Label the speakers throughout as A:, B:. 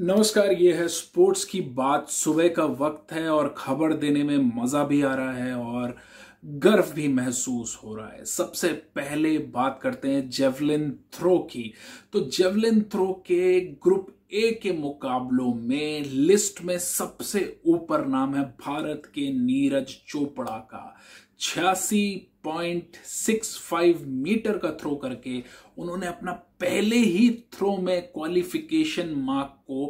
A: नमस्कार ये है स्पोर्ट्स की बात सुबह का वक्त है और खबर देने में मज़ा भी आ रहा है और गर्व भी महसूस हो रहा है सबसे पहले बात करते हैं जेवलिन थ्रो की तो जेवलिन थ्रो के ग्रुप ए के मुकाबलों में लिस्ट में सबसे ऊपर नाम है भारत के नीरज चोपड़ा का छियासी पॉइंट सिक्स फाइव मीटर का थ्रो करके उन्होंने अपना पहले ही थ्रो में क्वालिफिकेशन मार्क को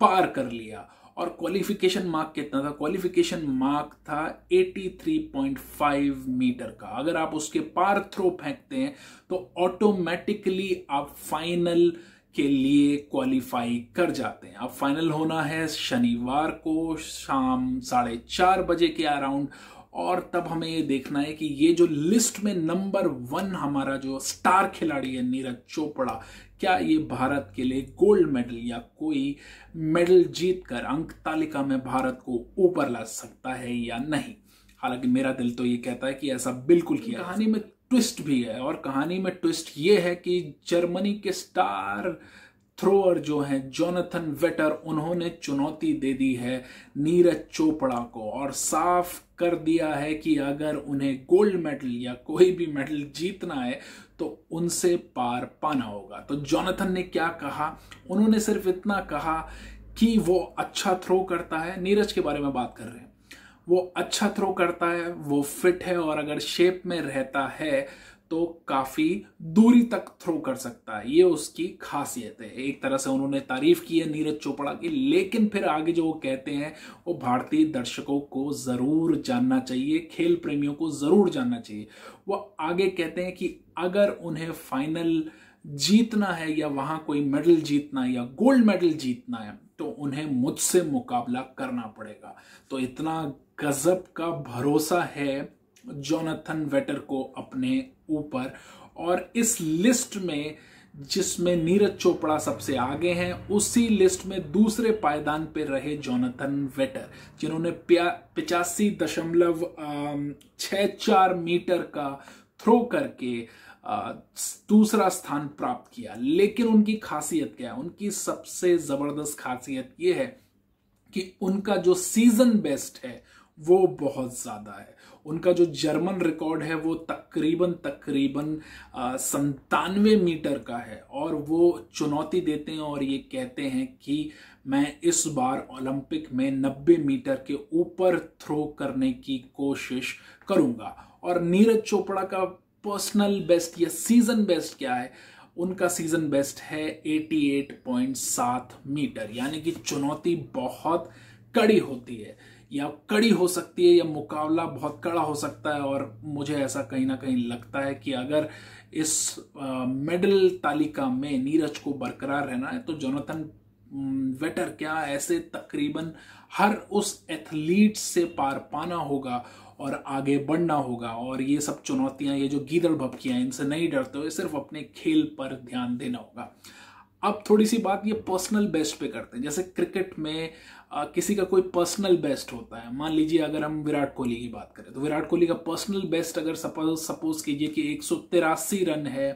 A: पार कर लिया और क्वालिफिकेशन मार्क कितना था क्वालिफिकेशन मार्क था 83.5 मीटर का अगर आप उसके पार थ्रो फेंकते हैं तो ऑटोमेटिकली आप फाइनल के लिए क्वालिफाई कर जाते हैं अब फाइनल होना है शनिवार को शाम साढ़े चार बजे के अराउंड और तब हमें ये देखना है कि ये जो लिस्ट में नंबर वन हमारा जो स्टार खिलाड़ी है नीरज चोपड़ा क्या ये भारत के लिए गोल्ड मेडल या कोई मेडल जीत कर अंक तालिका में भारत को ऊपर ला सकता है या नहीं हालांकि मेरा दिल तो ये कहता है कि ऐसा बिल्कुल किया कहानी में ट्विस्ट भी है और कहानी में ट्विस्ट ये है कि जर्मनी के स्टार थ्रोअर जो हैं जोनाथन वेटर उन्होंने चुनौती दे दी है नीरज चोपड़ा को और साफ कर दिया है कि अगर उन्हें गोल्ड मेडल या कोई भी मेडल जीतना है तो उनसे पार पाना होगा तो जोनाथन ने क्या कहा उन्होंने सिर्फ इतना कहा कि वो अच्छा थ्रो करता है नीरज के बारे में बात कर रहे हैं वो अच्छा थ्रो करता है वो फिट है और अगर शेप में रहता है तो काफी दूरी तक थ्रो कर सकता है ये उसकी खासियत है एक तरह से उन्होंने तारीफ की है नीरज चोपड़ा की लेकिन फिर आगे जो वो कहते हैं वो भारतीय दर्शकों को जरूर जानना चाहिए खेल प्रेमियों को जरूर जानना चाहिए वो आगे कहते हैं कि अगर उन्हें फाइनल जीतना है या वहां कोई मेडल जीतना है या गोल्ड मेडल जीतना है तो उन्हें मुझसे मुकाबला करना पड़ेगा तो इतना गजब का भरोसा है जोनाथन वेटर को अपने ऊपर और इस लिस्ट में जिसमें नीरज चोपड़ा सबसे आगे हैं उसी लिस्ट में दूसरे पायदान पर रहे जोनाथन वेटर जिन्होंने पिचासी दशमलव छ चार मीटर का थ्रो करके दूसरा स्थान प्राप्त किया लेकिन उनकी खासियत क्या है उनकी सबसे जबरदस्त खासियत यह है कि उनका जो सीजन बेस्ट है वो बहुत ज़्यादा है उनका जो जर्मन रिकॉर्ड है वो तकरीबन तकरीबन संतानवे मीटर का है और वो चुनौती देते हैं और ये कहते हैं कि मैं इस बार ओलंपिक में 90 मीटर के ऊपर थ्रो करने की कोशिश करूँगा और नीरज चोपड़ा का पर्सनल बेस्ट या सीजन बेस्ट क्या है उनका सीजन बेस्ट है 88.7 मीटर यानी कि चुनौती बहुत कड़ी होती है या कड़ी हो सकती है या मुकाबला बहुत कड़ा हो सकता है और मुझे ऐसा कहीं ना कहीं लगता है कि अगर इस मेडल तालिका में नीरज को बरकरार रहना है तो जोनाथन वेटर क्या ऐसे तकरीबन हर उस एथलीट से पार पाना होगा और आगे बढ़ना होगा और ये सब चुनौतियां ये जो गीदड़ भपकियां इनसे नहीं डरते हुए सिर्फ अपने खेल पर ध्यान देना होगा अब थोड़ी सी बात ये पर्सनल बेस्ट पे करते हैं जैसे क्रिकेट में आ, किसी का कोई पर्सनल बेस्ट होता है मान लीजिए अगर हम विराट कोहली की बात करें तो विराट कोहली का पर्सनल बेस्ट अगर सपोज सपोज कीजिए कि एक रन है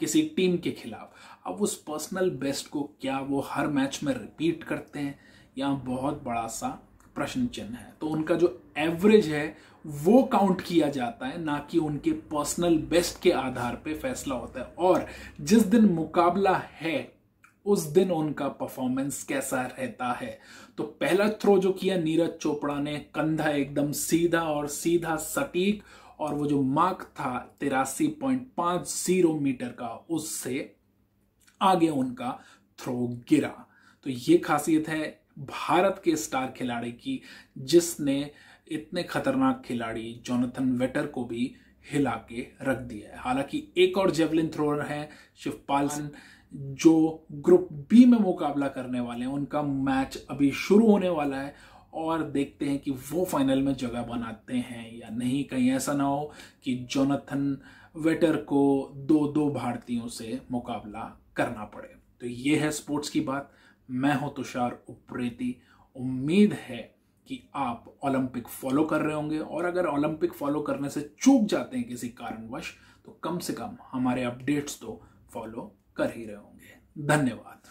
A: किसी टीम के खिलाफ अब उस पर्सनल बेस्ट को क्या वो हर मैच में रिपीट करते हैं यहाँ बहुत बड़ा सा प्रश्न चिन्ह है तो उनका जो एवरेज है वो काउंट किया जाता है ना कि उनके पर्सनल बेस्ट के आधार पे फैसला होता है और जिस दिन मुकाबला है उस दिन उनका परफॉर्मेंस कैसा रहता है तो पहला थ्रो जो किया नीरज चोपड़ा ने कंधा एकदम सीधा और सीधा सटीक और वो जो मार्क था तिरासी पॉइंट पांच जीरो मीटर का उससे आगे उनका थ्रो गिरा तो ये खासियत है भारत के स्टार खिलाड़ी की जिसने इतने खतरनाक खिलाड़ी जोनाथन वेटर को भी हिला के रख दिया है हालांकि एक और जेवलिन थ्रोअर है शिवपाल सिंह जो ग्रुप बी में मुकाबला करने वाले हैं उनका मैच अभी शुरू होने वाला है और देखते हैं कि वो फाइनल में जगह बनाते हैं या नहीं कहीं ऐसा ना हो कि जोनाथन वेटर को दो दो भारतीयों से मुकाबला करना पड़े तो ये है स्पोर्ट्स की बात मैं हूं तुषार उप्रेती उम्मीद है कि आप ओलंपिक फॉलो कर रहे होंगे और अगर ओलंपिक फॉलो करने से चूक जाते हैं किसी कारणवश तो कम से कम हमारे अपडेट्स तो फॉलो कर ही रहे होंगे धन्यवाद